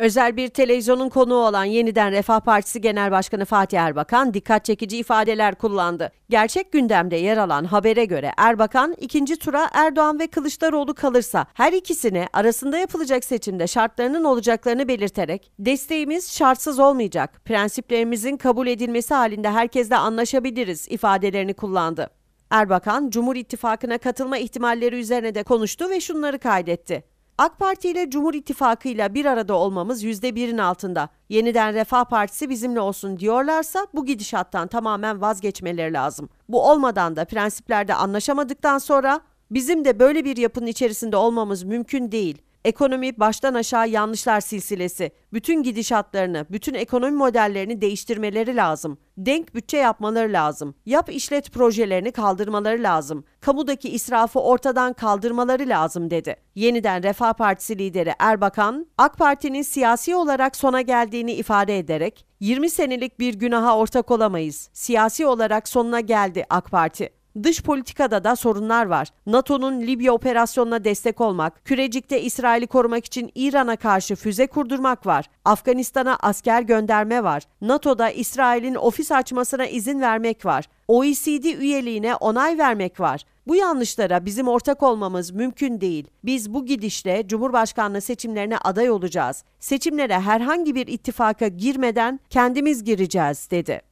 Özel bir televizyonun konuğu olan yeniden Refah Partisi Genel Başkanı Fatih Erbakan dikkat çekici ifadeler kullandı. Gerçek gündemde yer alan habere göre Erbakan ikinci tura Erdoğan ve Kılıçdaroğlu kalırsa her ikisine arasında yapılacak seçimde şartlarının olacaklarını belirterek desteğimiz şartsız olmayacak, prensiplerimizin kabul edilmesi halinde herkesle anlaşabiliriz ifadelerini kullandı. Erbakan, Cumhur İttifakı'na katılma ihtimalleri üzerine de konuştu ve şunları kaydetti. AK Parti ile Cumhur İttifakı ile bir arada olmamız %1'in altında. Yeniden Refah Partisi bizimle olsun diyorlarsa bu gidişattan tamamen vazgeçmeleri lazım. Bu olmadan da prensiplerde anlaşamadıktan sonra bizim de böyle bir yapının içerisinde olmamız mümkün değil. Ekonomi baştan aşağı yanlışlar silsilesi. Bütün gidişatlarını, bütün ekonomi modellerini değiştirmeleri lazım. Denk bütçe yapmaları lazım. Yap işlet projelerini kaldırmaları lazım. Kamudaki israfı ortadan kaldırmaları lazım dedi. Yeniden Refah Partisi lideri Erbakan, AK Parti'nin siyasi olarak sona geldiğini ifade ederek 20 senelik bir günaha ortak olamayız. Siyasi olarak sonuna geldi AK Parti. Dış politikada da sorunlar var. NATO'nun Libya operasyonuna destek olmak, kürecikte İsrail'i korumak için İran'a karşı füze kurdurmak var. Afganistan'a asker gönderme var. NATO'da İsrail'in ofis açmasına izin vermek var. OECD üyeliğine onay vermek var. Bu yanlışlara bizim ortak olmamız mümkün değil. Biz bu gidişle Cumhurbaşkanlığı seçimlerine aday olacağız. Seçimlere herhangi bir ittifaka girmeden kendimiz gireceğiz dedi.